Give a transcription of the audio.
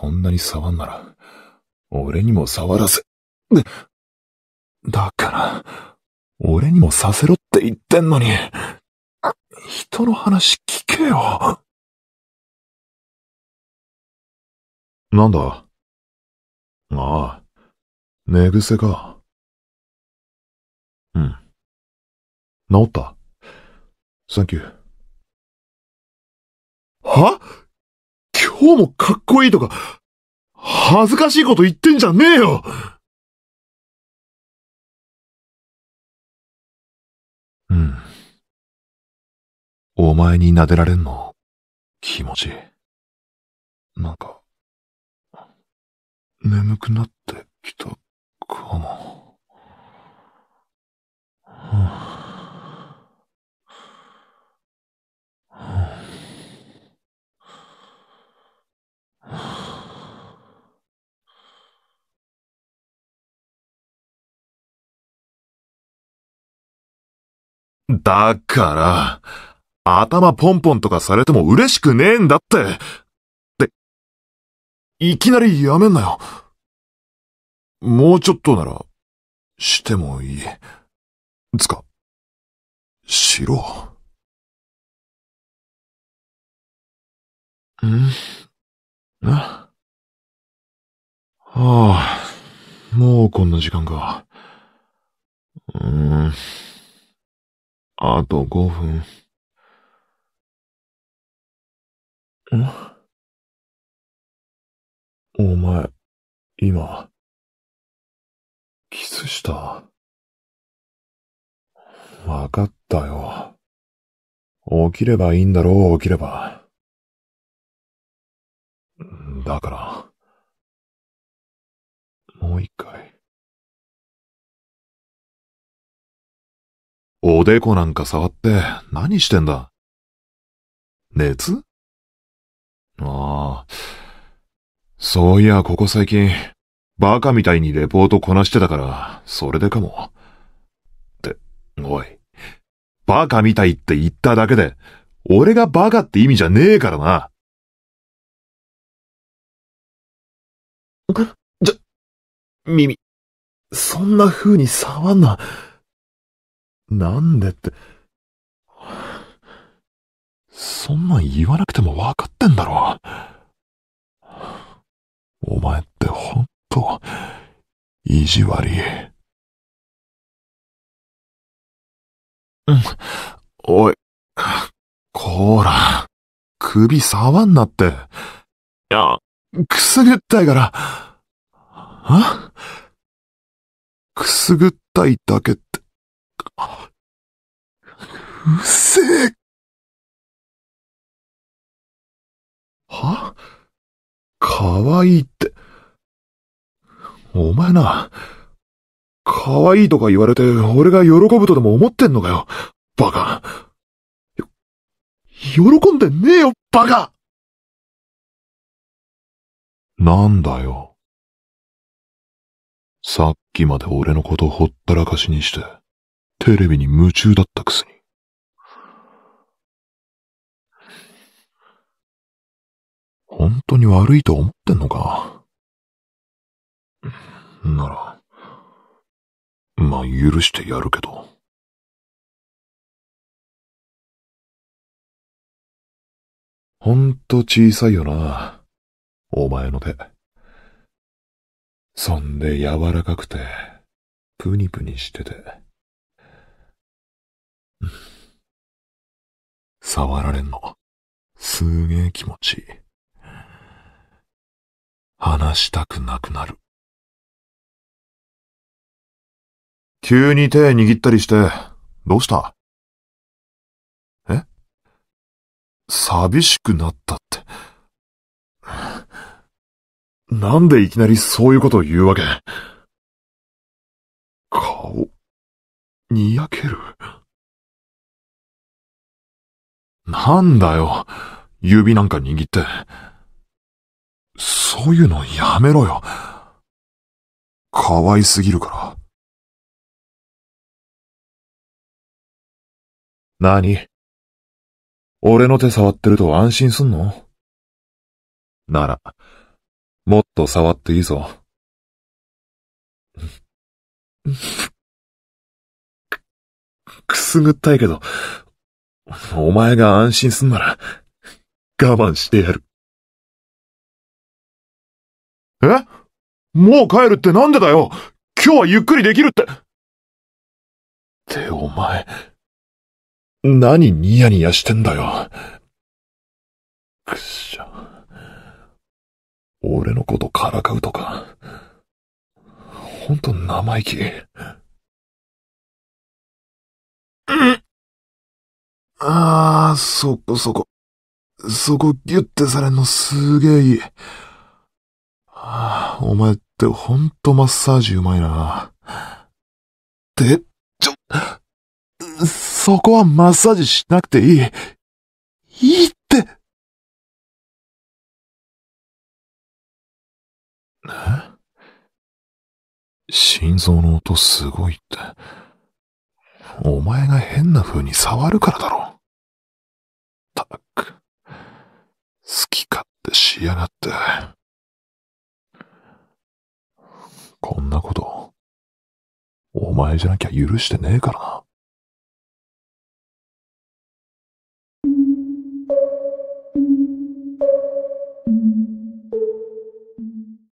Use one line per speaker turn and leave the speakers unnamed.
そんなに触んなら、俺にも触らせ、だから、俺にもさせろって言ってんのに、人の話聞けよ。なんだああ、寝癖か。うん。治った。サンキュー。はうもかっこいいとか、恥ずかしいこと言ってんじゃねえようん。お前に撫でられんの、気持ちなんか、眠くなってきたかも。だから、頭ポンポンとかされても嬉しくねえんだって。って、いきなりやめんなよ。もうちょっとなら、してもいい。つか、しろ。んなはあ、もうこんな時間か。うーん。あと5分。んお前、今、キスした。わかったよ。起きればいいんだろう、起きれば。だから、もう一回。おでこなんか触って何してんだ熱ああ。そういや、ここ最近、バカみたいにレポートこなしてたから、それでかも。って、おい。バカみたいって言っただけで、俺がバカって意味じゃねえからな。ちょ、耳、そんな風に触んな。なんでって。そんなん言わなくても分かってんだろ。お前ってほんと、意地悪い。うん、おい、こーら、首触んなって。いや、くすぐったいから。あくすぐったいだけって。うっせえ。はかわいいって。お前な、かわいいとか言われて俺が喜ぶとでも思ってんのかよ、バカ。よ、喜んでねえよ、バカなんだよ。さっきまで俺のことほったらかしにして。テレビに夢中だったくせに。本当に悪いと思ってんのか。なら、まあ許してやるけど。ほんと小さいよな。お前の手。そんで柔らかくて、ぷにぷにしてて。触られんの。すげえ気持ちいい。話したくなくなる。急に手握ったりして、どうしたえ寂しくなったって。なんでいきなりそういうことを言うわけ顔、にやける。なんだよ。指なんか握って。そういうのやめろよ。可愛すぎるから。何俺の手触ってると安心すんのなら、もっと触っていいぞ。くすぐったいけど、お前が安心すんなら、我慢してやる。えもう帰るってなんでだよ今日はゆっくりできるって。ってお前、何ニヤニヤしてんだよ。くっしゃ。俺のことからかうとか。ほんと生意気。うんああ、そこそこ。そこギュってされんのすげえいい。ああ、お前ってほんとマッサージうまいな。で、ちょ、そこはマッサージしなくていい。いいって。え心臓の音すごいって。お前が変な風に触るからだろ。きやがって。こんなこと、お前じゃなきゃ許してねえからな。